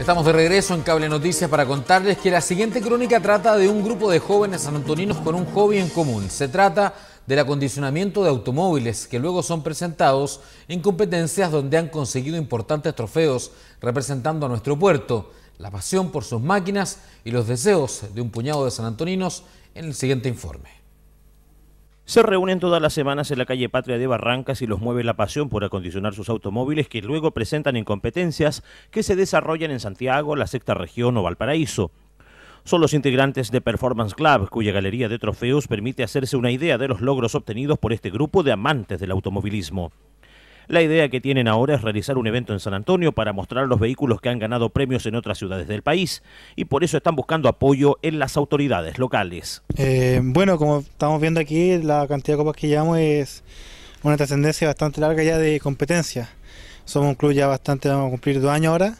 Estamos de regreso en Cable Noticias para contarles que la siguiente crónica trata de un grupo de jóvenes sanantoninos con un hobby en común. Se trata del acondicionamiento de automóviles que luego son presentados en competencias donde han conseguido importantes trofeos representando a nuestro puerto. La pasión por sus máquinas y los deseos de un puñado de sanantoninos en el siguiente informe se reúnen todas las semanas en la calle Patria de Barrancas y los mueve la pasión por acondicionar sus automóviles que luego presentan en competencias que se desarrollan en Santiago, la sexta región o Valparaíso. Son los integrantes de Performance Club, cuya galería de trofeos permite hacerse una idea de los logros obtenidos por este grupo de amantes del automovilismo. La idea que tienen ahora es realizar un evento en San Antonio para mostrar los vehículos que han ganado premios en otras ciudades del país y por eso están buscando apoyo en las autoridades locales. Eh, bueno, como estamos viendo aquí, la cantidad de copas que llevamos es una trascendencia bastante larga ya de competencia. Somos un club ya bastante, vamos a cumplir dos años ahora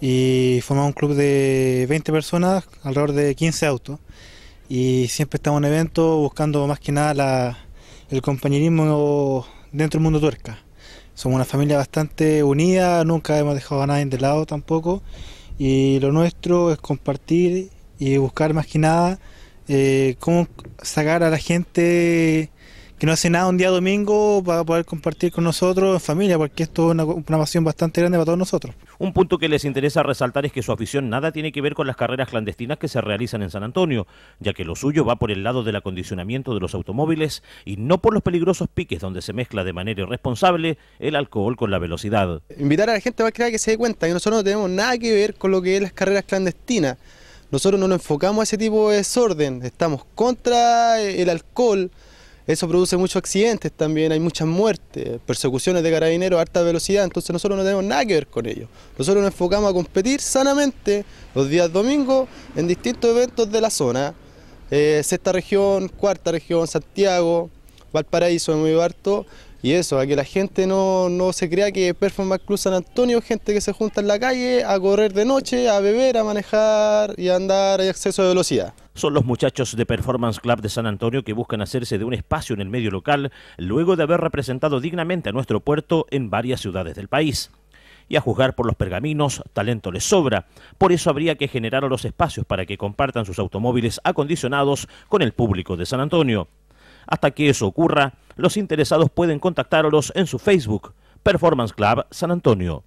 y formamos un club de 20 personas, alrededor de 15 autos. Y siempre estamos en evento buscando más que nada el compañerismo dentro del mundo tuerca somos una familia bastante unida, nunca hemos dejado a nadie de lado tampoco. Y lo nuestro es compartir y buscar más que nada eh, cómo sacar a la gente que no hace nada un día domingo para poder compartir con nosotros en familia, porque esto es una, pasión bastante grande para todos nosotros. Un punto que les interesa resaltar es que su afición nada tiene que ver con las carreras clandestinas que se realizan en San Antonio, ya que lo suyo va por el lado del acondicionamiento de los automóviles y no por los peligrosos piques donde se mezcla de manera irresponsable el alcohol con la velocidad. Invitar a la gente va a que se dé cuenta que nosotros no tenemos nada que ver con lo que es las carreras clandestinas. Nosotros no nos enfocamos a ese tipo de desorden, estamos contra el alcohol, eso produce muchos accidentes también, hay muchas muertes, persecuciones de carabineros a alta velocidad, entonces nosotros no tenemos nada que ver con ello. Nosotros nos enfocamos a competir sanamente los días domingos en distintos eventos de la zona, eh, sexta región, cuarta región, Santiago, Valparaíso, muy barto Y eso, a que la gente no, se crea que Performance Club San Antonio gente que se junta en la calle a correr de noche, a beber, a manejar y a andar hay exceso de velocidad. Son los muchachos de Performance Club de San Antonio que buscan hacerse de un espacio en el medio local luego de haber representado dignamente a nuestro puerto en varias ciudades del país y a juzgar por los pergaminos, talento les sobra. Por eso habría que generar los espacios para que compartan sus automóviles acondicionados con el público de San Antonio. Hasta que eso ocurra, los interesados pueden contactarlos en su Facebook, Performance Club San Antonio.